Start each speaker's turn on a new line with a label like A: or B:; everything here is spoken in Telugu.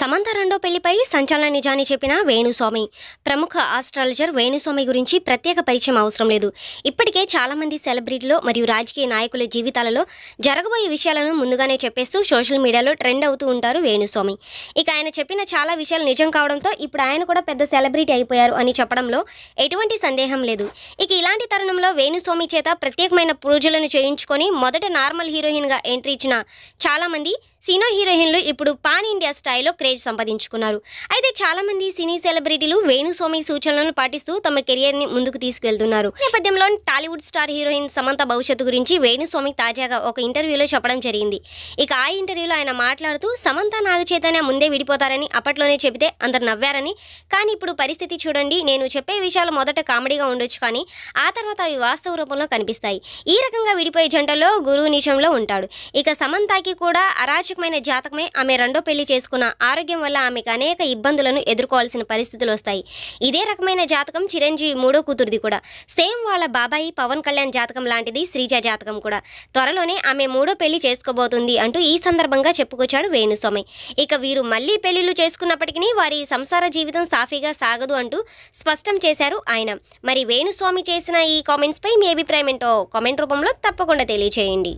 A: సమంత రెండో పెళ్లిపై సంచలన నిజాన్ని చెప్పిన వేణుస్వామి ప్రముఖ ఆస్ట్రాలజర్ వేణుస్వామి గురించి ప్రత్యేక పరిచయం అవసరం లేదు ఇప్పటికే చాలామంది సెలబ్రిటీలు మరియు రాజకీయ నాయకుల జీవితాలలో జరగబోయే విషయాలను ముందుగానే చెప్పేస్తూ సోషల్ మీడియాలో ట్రెండ్ అవుతూ ఉంటారు వేణుస్వామి ఇక ఆయన చెప్పిన చాలా విషయాలు నిజం కావడంతో ఇప్పుడు ఆయన కూడా పెద్ద సెలబ్రిటీ అయిపోయారు అని చెప్పడంలో ఎటువంటి సందేహం లేదు ఇక ఇలాంటి తరుణంలో వేణుస్వామి చేత ప్రత్యేకమైన పూజలను చేయించుకొని మొదట నార్మల్ హీరోయిన్గా ఎంట్రీ ఇచ్చిన చాలామంది సినో హీరోయిన్లు ఇప్పుడు పాన్ ఇండియా స్థాయిలో క్రేజ్ సంపాదించుకున్నారు అయితే చాలామంది సినీ సెలబ్రిటీలు వేణుస్వామి సూచనలను పాటిస్తూ తమ కెరియర్ని ముందుకు తీసుకెళ్తున్నారు నేపథ్యంలో టాలీవుడ్ స్టార్ హీరోయిన్ సమంత భవిష్యత్తు గురించి వేణుస్వామి తాజాగా ఒక ఇంటర్వ్యూలో చెప్పడం జరిగింది ఇక ఆ ఇంటర్వ్యూలో ఆయన మాట్లాడుతూ సమంత నాగచైతన్య ముందే విడిపోతారని అప్పట్లోనే చెబితే అందరు నవ్వారని కానీ ఇప్పుడు పరిస్థితి చూడండి నేను చెప్పే విషయాలు మొదట కామెడీగా ఉండొచ్చు కానీ ఆ తర్వాత అవి వాస్తవ రూపంలో కనిపిస్తాయి ఈ రకంగా విడిపోయే జంటలో గురువు నిషంలో ఉంటాడు ఇక సమంతకి కూడా అరాచ పోషకమైన జాతకమే ఆమె రెండో పెళ్లి చేసుకున్న ఆరోగ్యం వల్ల ఆమెకు అనేక ఇబ్బందులను ఎదుర్కోవాల్సిన పరిస్థితులు వస్తాయి ఇదే రకమైన జాతకం చిరంజీవి మూడో కూతురిది కూడా సేమ్ వాళ్ళ బాబాయి పవన్ కళ్యాణ్ జాతకం లాంటిది శ్రీజ జాతకం కూడా త్వరలోనే ఆమె మూడో పెళ్లి చేసుకోబోతుంది అంటూ ఈ సందర్భంగా చెప్పుకొచ్చాడు వేణుస్వామి ఇక వీరు మళ్లీ పెళ్లిళ్ళు చేసుకున్నప్పటికీ వారి సంసార జీవితం సాఫీగా సాగదు అంటూ స్పష్టం చేశారు ఆయన మరి వేణుస్వామి చేసిన ఈ కామెంట్స్పై మీ అభిప్రాయం ఏంటో కామెంట్ రూపంలో తప్పకుండా తెలియచేయండి